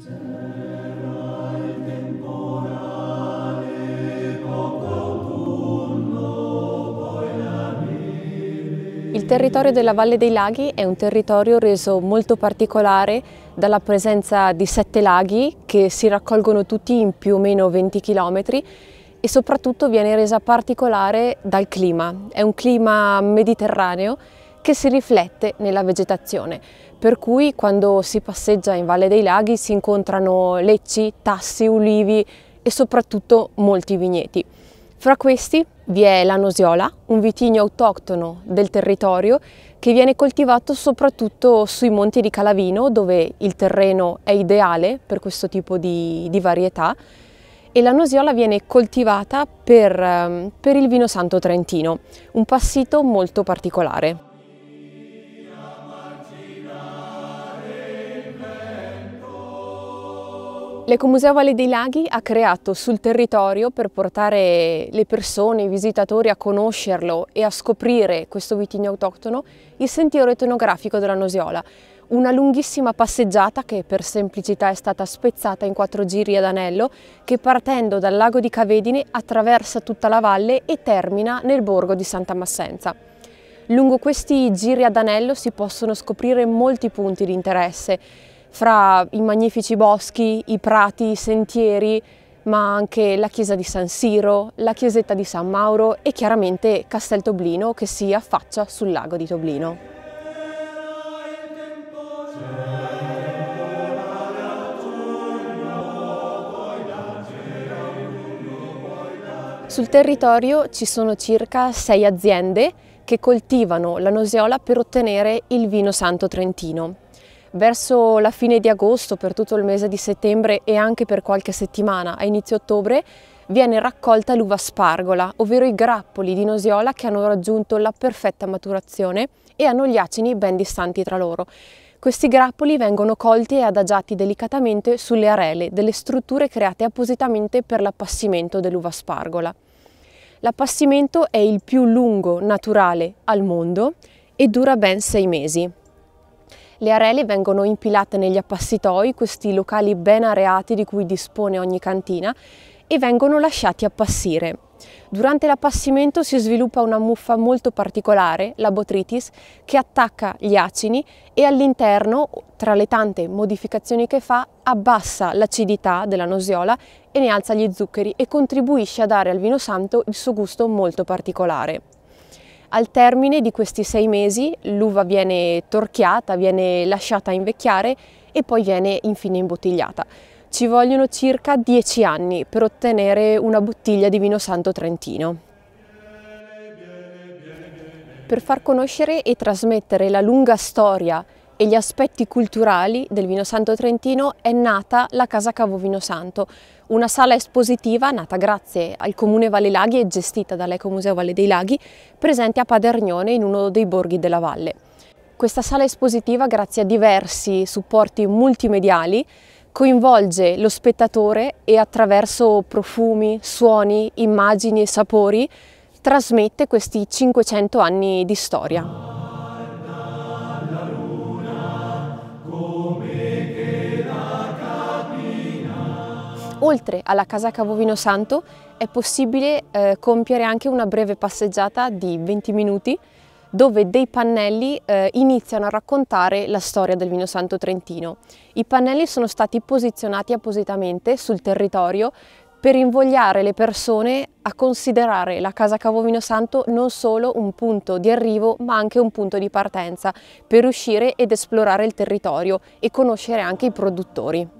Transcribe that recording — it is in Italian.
Il territorio della Valle dei Laghi è un territorio reso molto particolare dalla presenza di sette laghi che si raccolgono tutti in più o meno 20 km e soprattutto viene resa particolare dal clima. È un clima mediterraneo che si riflette nella vegetazione, per cui quando si passeggia in Valle dei Laghi si incontrano lecci, tassi, ulivi e soprattutto molti vigneti. Fra questi vi è la nosiola, un vitigno autoctono del territorio che viene coltivato soprattutto sui monti di Calavino dove il terreno è ideale per questo tipo di, di varietà e la nosiola viene coltivata per, ehm, per il vino santo trentino, un passito molto particolare. L'Ecomuseo Valle dei Laghi ha creato sul territorio per portare le persone, i visitatori a conoscerlo e a scoprire questo vitigno autoctono il sentiero etnografico della Nosiola, una lunghissima passeggiata che per semplicità è stata spezzata in quattro giri ad anello che partendo dal lago di Cavedine attraversa tutta la valle e termina nel borgo di Santa Massenza. Lungo questi giri ad anello si possono scoprire molti punti di interesse fra i magnifici boschi, i prati, i sentieri, ma anche la chiesa di San Siro, la chiesetta di San Mauro e chiaramente Castel Toblino che si affaccia sul lago di Toblino. Sul territorio ci sono circa sei aziende che coltivano la noseola per ottenere il vino santo trentino verso la fine di agosto, per tutto il mese di settembre e anche per qualche settimana a inizio ottobre, viene raccolta l'uva spargola, ovvero i grappoli di nosiola che hanno raggiunto la perfetta maturazione e hanno gli acini ben distanti tra loro. Questi grappoli vengono colti e adagiati delicatamente sulle arele, delle strutture create appositamente per l'appassimento dell'uva spargola. L'appassimento è il più lungo naturale al mondo e dura ben sei mesi. Le arele vengono impilate negli appassitoi, questi locali ben areati di cui dispone ogni cantina, e vengono lasciati appassire. Durante l'appassimento si sviluppa una muffa molto particolare, la botritis, che attacca gli acini e all'interno, tra le tante modificazioni che fa, abbassa l'acidità della nosiola e ne alza gli zuccheri e contribuisce a dare al vino santo il suo gusto molto particolare. Al termine di questi sei mesi l'uva viene torchiata, viene lasciata invecchiare e poi viene infine imbottigliata. Ci vogliono circa dieci anni per ottenere una bottiglia di vino santo trentino. Per far conoscere e trasmettere la lunga storia e gli aspetti culturali del Vino Santo Trentino è nata la Casa Cavo Vino Santo, una sala espositiva nata grazie al Comune Valle Laghi e gestita dall'Ecomuseo Valle dei Laghi, presente a Padernione in uno dei borghi della valle. Questa sala espositiva, grazie a diversi supporti multimediali, coinvolge lo spettatore e attraverso profumi, suoni, immagini e sapori trasmette questi 500 anni di storia. Oltre alla Casa Cavo Vino santo è possibile eh, compiere anche una breve passeggiata di 20 minuti dove dei pannelli eh, iniziano a raccontare la storia del vino santo trentino. I pannelli sono stati posizionati appositamente sul territorio per invogliare le persone a considerare la Casa Cavo Vino Santo non solo un punto di arrivo ma anche un punto di partenza per uscire ed esplorare il territorio e conoscere anche i produttori.